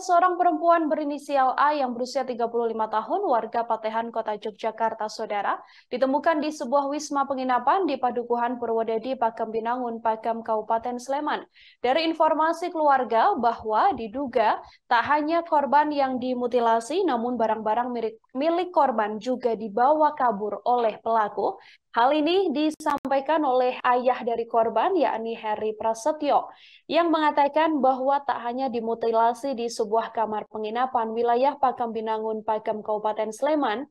Seorang perempuan berinisial A yang berusia 35 tahun, warga Patehan, Kota Yogyakarta, Saudara, ditemukan di sebuah wisma penginapan di Padukuhan Purwodadi, Pakem Binangun, Pakem Kabupaten Sleman. Dari informasi keluarga bahwa diduga tak hanya korban yang dimutilasi, namun barang-barang milik, milik korban juga dibawa kabur oleh pelaku. Hal ini disampaikan oleh ayah dari korban, yakni Harry Prasetyo, yang mengatakan bahwa tak hanya dimutilasi di sebuah sebuah kamar penginapan wilayah Pakem Binangun, Pakem Kabupaten Sleman,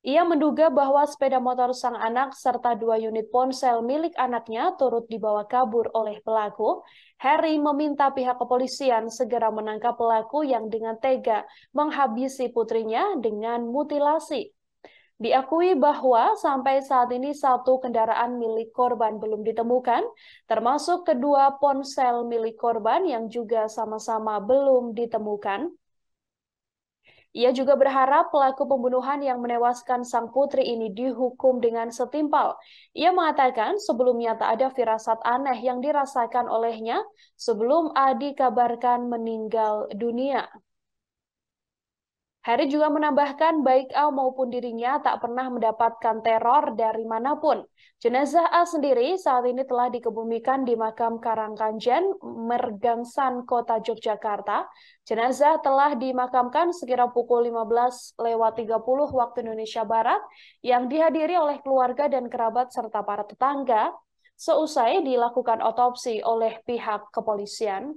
ia menduga bahwa sepeda motor sang anak serta dua unit ponsel milik anaknya turut dibawa kabur oleh pelaku. Harry meminta pihak kepolisian segera menangkap pelaku yang dengan tega menghabisi putrinya dengan mutilasi. Diakui bahwa sampai saat ini satu kendaraan milik korban belum ditemukan, termasuk kedua ponsel milik korban yang juga sama-sama belum ditemukan. Ia juga berharap pelaku pembunuhan yang menewaskan sang putri ini dihukum dengan setimpal. Ia mengatakan sebelumnya tak ada firasat aneh yang dirasakan olehnya sebelum Adi kabarkan meninggal dunia. Harry juga menambahkan baik Al maupun dirinya tak pernah mendapatkan teror dari manapun. Jenazah Al sendiri saat ini telah dikebumikan di makam Karangkanjen, Mergangsan, Kota Yogyakarta. Jenazah telah dimakamkan sekira pukul 15 lewat 30 waktu Indonesia Barat yang dihadiri oleh keluarga dan kerabat serta para tetangga seusai dilakukan otopsi oleh pihak kepolisian.